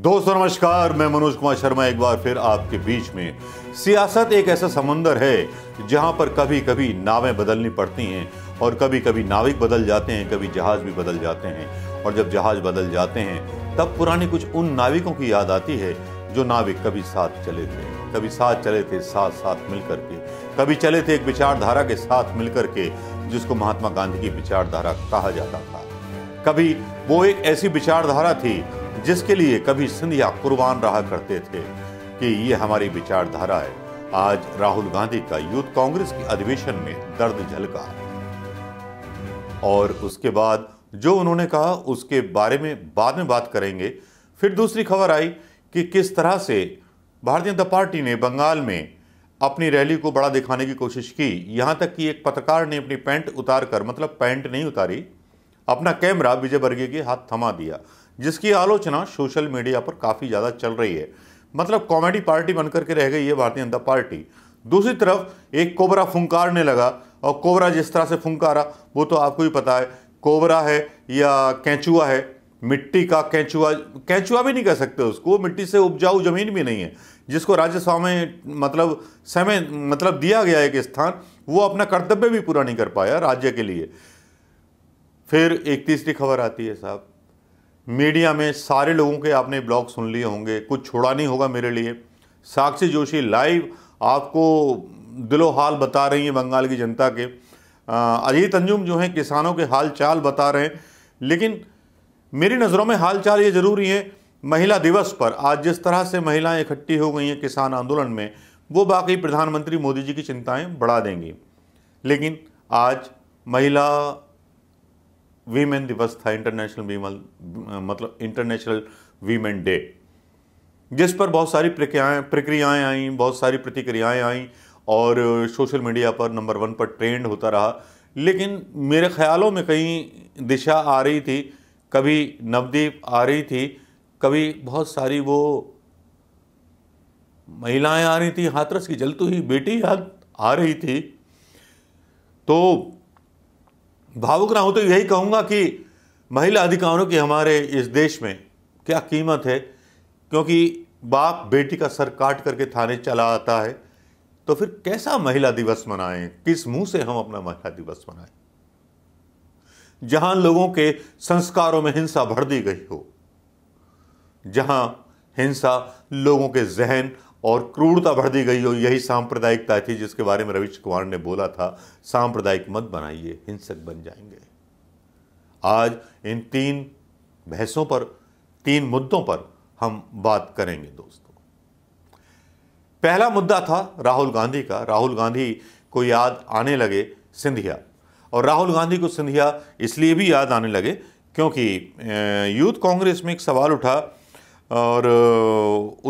दोस्तों नमस्कार मैं मनोज कुमार शर्मा एक बार फिर आपके बीच में सियासत एक ऐसा समंदर है जहां पर कभी कभी नावें बदलनी पड़ती हैं और कभी कभी नाविक बदल जाते हैं कभी जहाज भी बदल जाते हैं और जब जहाज बदल जाते हैं तब पुरानी कुछ उन नाविकों की याद आती है जो नाविक कभी साथ चले थे कभी साथ चले थे साथ साथ मिल के कभी चले थे एक विचारधारा के साथ मिलकर के जिसको महात्मा गांधी की विचारधारा कहा जाता था कभी वो एक ऐसी विचारधारा थी जिसके लिए कभी सिंधिया कुर्बान रहा करते थे कि ये हमारी विचारधारा है आज राहुल गांधी का यूथ कांग्रेस के अधिवेशन में दर्द झलका और उसके बाद जो उन्होंने कहा उसके बारे में बाद में बात करेंगे फिर दूसरी खबर आई कि किस तरह से भारतीय जनता पार्टी ने बंगाल में अपनी रैली को बड़ा दिखाने की कोशिश की यहाँ तक कि एक पत्रकार ने अपनी पैंट उतार कर मतलब पैंट नहीं उतारी अपना कैमरा विजय वर्गीय के हाथ थमा दिया जिसकी आलोचना सोशल मीडिया पर काफ़ी ज़्यादा चल रही है मतलब कॉमेडी पार्टी बनकर के रह गई है भारतीय जनता पार्टी दूसरी तरफ एक कोबरा फुंकारने लगा और कोबरा जिस तरह से फुंकारा वो तो आपको ही पता है कोबरा है या कैचुआ है मिट्टी का कैचुआ कैचुआ भी नहीं कह सकते उसको मिट्टी से उपजाऊ जमीन भी नहीं है जिसको राज्यसभा में मतलब समय मतलब दिया गया एक स्थान वो अपना कर्तव्य भी पूरा नहीं कर पाया राज्य के लिए फिर एक तीसरी खबर आती है साहब मीडिया में सारे लोगों के आपने ब्लॉग सुन लिए होंगे कुछ छोड़ा नहीं होगा मेरे लिए साक्षी जोशी लाइव आपको दिलो हाल बता रही हैं बंगाल की जनता के अजीत अंजुम जो हैं किसानों के हाल चाल बता रहे हैं लेकिन मेरी नज़रों में हाल चाल ये ज़रूरी है महिला दिवस पर आज जिस तरह से महिलाएं इकट्ठी हो गई हैं किसान आंदोलन में वो बाकी प्रधानमंत्री मोदी जी की चिंताएं बढ़ा देंगी लेकिन आज महिला वीमेन दिवस था इंटरनेशनल वीमल मतलब इंटरनेशनल वीमेन डे जिस पर बहुत सारी प्रक्रियाएँ आई बहुत सारी प्रतिक्रियाएँ आई और सोशल मीडिया पर नंबर वन पर ट्रेंड होता रहा लेकिन मेरे ख्यालों में कहीं दिशा आ रही थी कभी नवदीप आ रही थी कभी बहुत सारी वो महिलाएं आ रही थी हाथरस की जलती हुई बेटी आ रही थी तो भावुक ना हो तो यही कहूँगा कि महिला अधिकारों की हमारे इस देश में क्या कीमत है क्योंकि बाप बेटी का सर काट करके थाने चला आता है तो फिर कैसा महिला दिवस मनाएं किस मुंह से हम अपना महिला दिवस मनाएं जहां लोगों के संस्कारों में हिंसा भर दी गई हो जहां हिंसा लोगों के जहन और क्रूरता भर दी गई और यही सांप्रदायिकता थी जिसके बारे में रविश कुमार ने बोला था सांप्रदायिक मत बनाइए हिंसक बन जाएंगे आज इन तीन बहसों पर तीन मुद्दों पर हम बात करेंगे दोस्तों पहला मुद्दा था राहुल गांधी का राहुल गांधी को याद आने लगे सिंधिया और राहुल गांधी को सिंधिया इसलिए भी याद आने लगे क्योंकि यूथ कांग्रेस में एक सवाल उठा और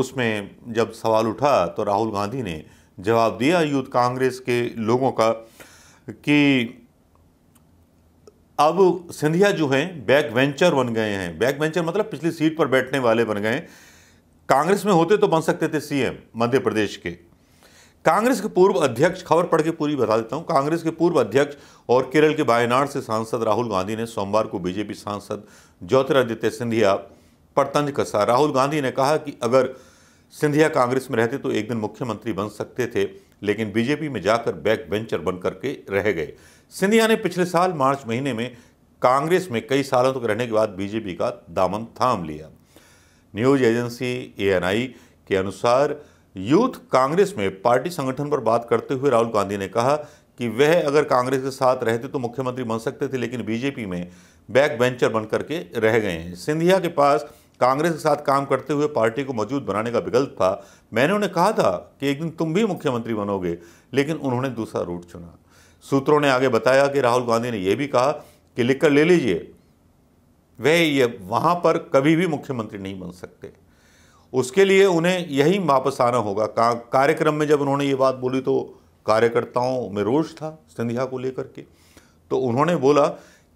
उसमें जब सवाल उठा तो राहुल गांधी ने जवाब दिया यूथ कांग्रेस के लोगों का कि अब सिंधिया जो हैं बैक वेंचर बन गए हैं बैक वेंचर मतलब पिछली सीट पर बैठने वाले बन गए कांग्रेस में होते तो बन सकते थे सीएम मध्य प्रदेश के कांग्रेस के पूर्व अध्यक्ष खबर पढ़ के पूरी बता देता हूँ कांग्रेस के पूर्व अध्यक्ष और केरल के वायनाड से सांसद राहुल गांधी ने सोमवार को बीजेपी सांसद ज्योतिरादित्य सिंधिया पर तंज कसा राहुल गांधी ने कहा कि अगर सिंधिया कांग्रेस में रहते तो एक दिन मुख्यमंत्री बन सकते थे लेकिन बीजेपी में जाकर बैक बेंचर बन करके रह गए सिंधिया ने पिछले साल मार्च महीने में कांग्रेस में कई सालों तक तो रहने के बाद बीजेपी का दामन थाम लिया न्यूज एजेंसी ए के अनुसार यूथ कांग्रेस में पार्टी संगठन पर बात करते हुए राहुल गांधी ने कहा कि वह अगर कांग्रेस के साथ रहते तो मुख्यमंत्री बन सकते थे लेकिन बीजेपी में बैक बेंचर बन करके रह गए हैं सिंधिया के पास कांग्रेस के साथ काम करते हुए पार्टी को मौजूद बनाने का विकल्प था मैंने उन्हें कहा था कि एक दिन तुम भी मुख्यमंत्री बनोगे लेकिन उन्होंने दूसरा रूट चुना सूत्रों ने आगे बताया कि राहुल गांधी ने यह भी कहा कि लिखकर ले लीजिए वह ये वहाँ पर कभी भी मुख्यमंत्री नहीं बन सकते उसके लिए उन्हें यही वापस आना होगा का, कार्यक्रम में जब उन्होंने ये बात बोली तो कार्यकर्ताओं में रोष था सिंधिया को लेकर के तो उन्होंने बोला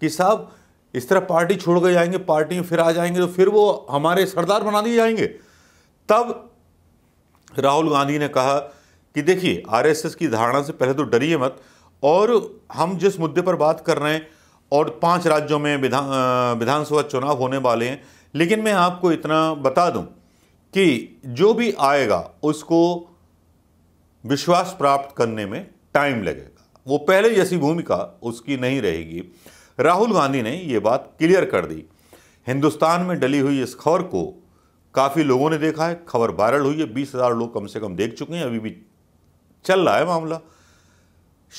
कि साहब इस तरह पार्टी छोड़ के जाएंगे पार्टी में फिर आ जाएंगे तो फिर वो हमारे सरदार बना दिए जाएंगे तब राहुल गांधी ने कहा कि देखिए आरएसएस की धारणा से पहले तो डरिए मत और हम जिस मुद्दे पर बात कर रहे हैं और पांच राज्यों में विधान विधानसभा चुनाव होने वाले हैं लेकिन मैं आपको इतना बता दूं कि जो भी आएगा उसको विश्वास प्राप्त करने में टाइम लगेगा वो पहले जैसी भूमिका उसकी नहीं रहेगी राहुल गांधी ने ये बात क्लियर कर दी हिंदुस्तान में डली हुई इस खबर को काफ़ी लोगों ने देखा है खबर वायरल हुई है बीस हज़ार लोग कम से कम देख चुके हैं अभी भी चल रहा है मामला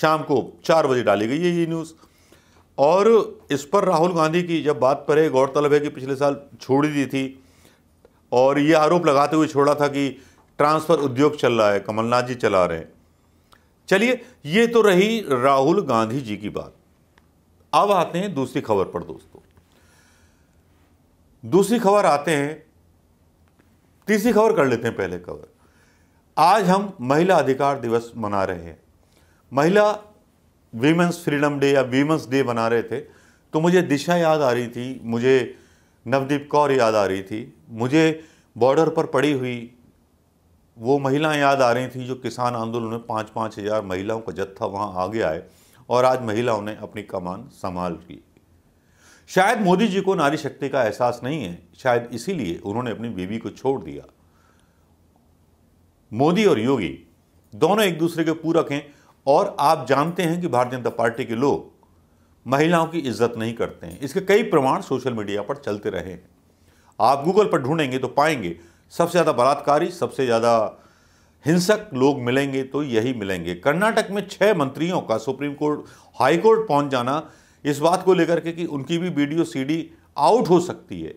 शाम को चार बजे डाली गई है ये न्यूज़ और इस पर राहुल गांधी की जब बात पर है गौरतलब है कि पिछले साल छोड़ दी थी और ये आरोप लगाते हुए छोड़ा था कि ट्रांसफ़र उद्योग चल रहा है कमलनाथ जी चला रहे हैं चलिए ये तो रही राहुल गांधी जी की बात अब आते हैं दूसरी खबर पर दोस्तों दूसरी खबर आते हैं तीसरी खबर कर लेते हैं पहले खबर आज हम महिला अधिकार दिवस मना रहे हैं महिला वीमेंस फ्रीडम डे या वीमेंस डे मना रहे थे तो मुझे दिशा याद आ रही थी मुझे नवदीप कौर याद आ रही थी मुझे बॉर्डर पर पड़ी हुई वो महिलाएं याद आ रही थी जो किसान आंदोलन में पाँच पाँच हज़ार महिलाओं का जत्था वहाँ आगे आए और आज महिलाओं ने अपनी कमान संभाल ली शायद मोदी जी को नारी शक्ति का एहसास नहीं है शायद इसीलिए उन्होंने अपनी बीवी को छोड़ दिया मोदी और योगी दोनों एक दूसरे के पूरक हैं और आप जानते हैं कि भारतीय जनता पार्टी के लोग महिलाओं की इज्जत नहीं करते हैं इसके कई प्रमाण सोशल मीडिया पर चलते रहे हैं आप गूगल पर ढूंढेंगे तो पाएंगे सबसे ज़्यादा बलात्कारी सबसे ज़्यादा हिंसक लोग मिलेंगे तो यही मिलेंगे कर्नाटक में छः मंत्रियों का सुप्रीम कोर्ट हाई कोर्ट पहुंच जाना इस बात को लेकर के कि उनकी भी वीडियो सीडी आउट हो सकती है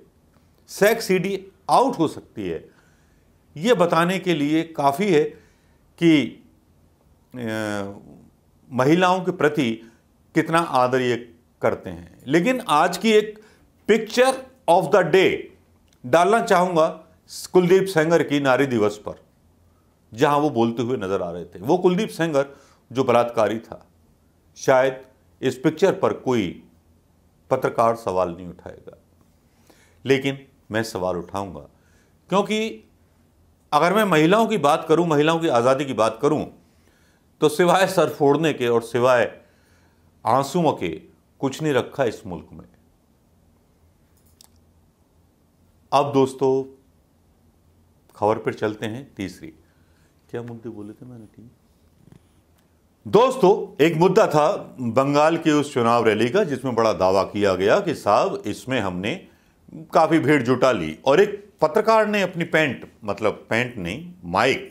सेक्स सीडी आउट हो सकती है ये बताने के लिए काफ़ी है कि महिलाओं के प्रति कितना आदर ये करते हैं लेकिन आज की एक पिक्चर ऑफ द डे डालना चाहूँगा कुलदीप सेंगर की नारी दिवस पर जहां वो बोलते हुए नजर आ रहे थे वो कुलदीप सेंगर जो बलात्कारी था शायद इस पिक्चर पर कोई पत्रकार सवाल नहीं उठाएगा लेकिन मैं सवाल उठाऊंगा क्योंकि अगर मैं महिलाओं की बात करूं महिलाओं की आज़ादी की बात करूं तो सिवाय सर फोड़ने के और सिवाय आंसुओं के कुछ नहीं रखा इस मुल्क में अब दोस्तों खबर पर चलते हैं तीसरी क्या मुद्दे बोले थे मैंने टीम दोस्तों एक मुद्दा था बंगाल की उस चुनाव रैली का जिसमें बड़ा दावा किया गया कि साहब इसमें हमने काफ़ी भीड़ जुटा ली और एक पत्रकार ने अपनी पैंट मतलब पैंट नहीं माइक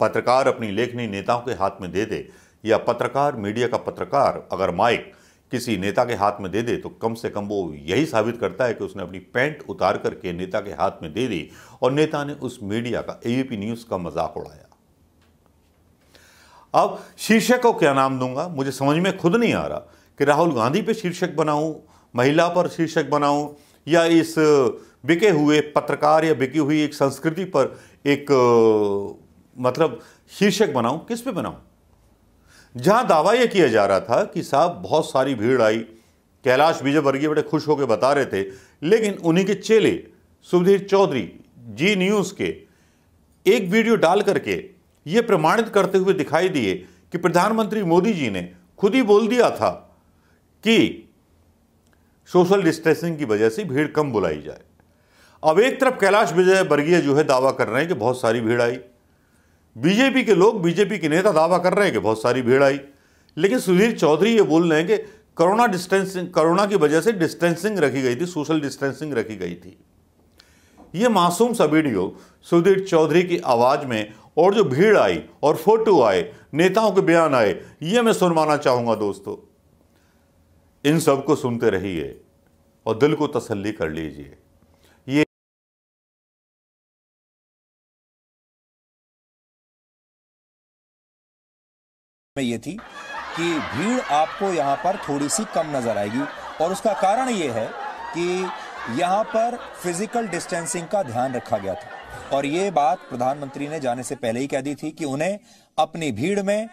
पत्रकार अपनी लेखनी नेताओं के हाथ में दे दे या पत्रकार मीडिया का पत्रकार अगर माइक किसी नेता के हाथ में दे दे तो कम से कम वो यही साबित करता है कि उसने अपनी पैंट उतार करके नेता के हाथ में दे दी और नेता ने उस मीडिया का एबीपी न्यूज़ का मजाक उड़ाया अब शीर्षक को क्या नाम दूंगा मुझे समझ में खुद नहीं आ रहा कि राहुल गांधी पे शीर्षक बनाऊं महिला पर शीर्षक बनाऊं या इस बिके हुए पत्रकार या बिकी हुई एक संस्कृति पर एक मतलब शीर्षक बनाऊं किस पे बनाऊं जहां दावा यह किया जा रहा था कि साहब बहुत सारी भीड़ आई कैलाश विजयवर्गीय बड़े खुश होकर बता रहे थे लेकिन उन्हीं के चेले सुधीर चौधरी जी न्यूज़ के एक वीडियो डाल करके ये प्रमाणित करते हुए दिखाई दिए कि प्रधानमंत्री मोदी जी ने खुद ही बोल दिया था कि सोशल डिस्टेंसिंग की वजह से भीड़ कम बुलाई जाए अब एक तरफ कैलाश विजय वर्गीय जो है दावा कर रहे हैं कि बहुत सारी भीड़ आई बीजेपी के लोग बीजेपी के नेता दावा कर रहे हैं कि बहुत सारी भीड़ आई लेकिन सुधीर चौधरी ये बोल रहे हैं कि कोरोना डिस्टेंसिंग कोरोना की वजह से डिस्टेंसिंग रखी गई थी सोशल डिस्टेंसिंग रखी गई थी ये मासूम सा वीडियो सुधीर चौधरी की आवाज़ में और जो भीड़ आई और फोटो आए नेताओं के बयान आए ये मैं सुनवाना चाहूँगा दोस्तों इन सबको सुनते रहिए और दिल को तसल्ली कर लीजिए में ये थी कि भीड़ आपको यहाँ पर थोड़ी सी कम नज़र आएगी और उसका कारण ये है कि यहाँ पर फिजिकल डिस्टेंसिंग का ध्यान रखा गया था और ये बात प्रधानमंत्री ने जाने से पहले ही कह दी थी कि उन्हें अपनी भीड़ में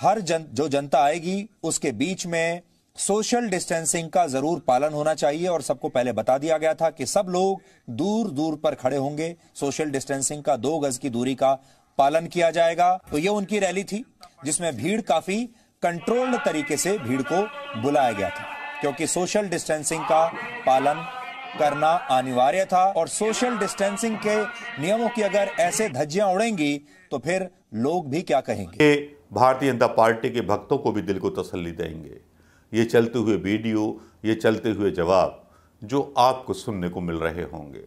हर जन जो जनता आएगी उसके बीच में सोशल डिस्टेंसिंग का जरूर पालन होना चाहिए और सबको पहले बता दिया गया था कि सब लोग दूर दूर पर खड़े होंगे सोशल डिस्टेंसिंग का दो गज की दूरी का पालन किया जाएगा तो ये उनकी रैली थी जिसमें भीड़ काफी कंट्रोल्ड तरीके से भीड़ को बुलाया गया था क्योंकि सोशल डिस्टेंसिंग का पालन करना अनिवार्य था और सोशल डिस्टेंसिंग के नियमों की अगर ऐसे धज्जियां उड़ेंगी तो फिर लोग भी क्या कहेंगे भारतीय जनता पार्टी के भक्तों को भी दिल को तसल्ली देंगे ये चलते हुए वीडियो ये चलते हुए जवाब जो आपको सुनने को मिल रहे होंगे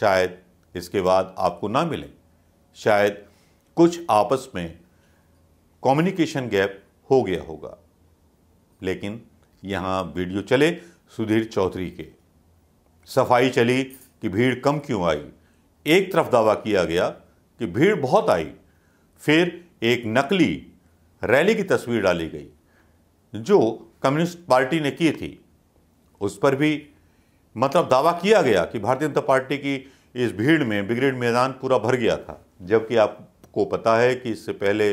शायद इसके बाद आपको ना मिले शायद कुछ आपस में कम्युनिकेशन गैप हो गया होगा लेकिन यहाँ वीडियो चले सुधीर चौधरी के सफाई चली कि भीड़ कम क्यों आई एक तरफ दावा किया गया कि भीड़ बहुत आई फिर एक नकली रैली की तस्वीर डाली गई जो कम्युनिस्ट पार्टी ने की थी उस पर भी मतलब दावा किया गया कि भारतीय जनता पार्टी की इस भीड़ में ब्रिगेड मैदान पूरा भर गया था जबकि आपको पता है कि इससे पहले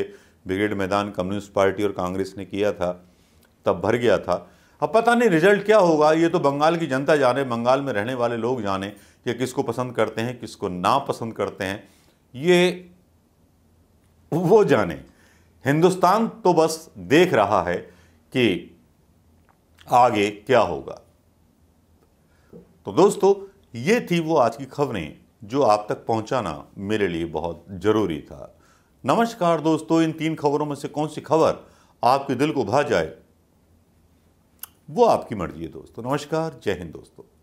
ब्रिगेड मैदान कम्युनिस्ट पार्टी और कांग्रेस ने किया था तब भर गया था अब पता नहीं रिजल्ट क्या होगा ये तो बंगाल की जनता जाने बंगाल में रहने वाले लोग जाने कि किसको पसंद करते हैं किसको ना पसंद करते हैं ये वो जाने हिंदुस्तान तो बस देख रहा है कि आगे क्या होगा तो दोस्तों ये थी वो आज की खबरें जो आप तक पहुंचाना मेरे लिए बहुत ज़रूरी था नमस्कार दोस्तों इन तीन खबरों में से कौन सी खबर आपके दिल को भा जाए वो आपकी मर्जी है दोस्तों नमस्कार जय हिंद दोस्तों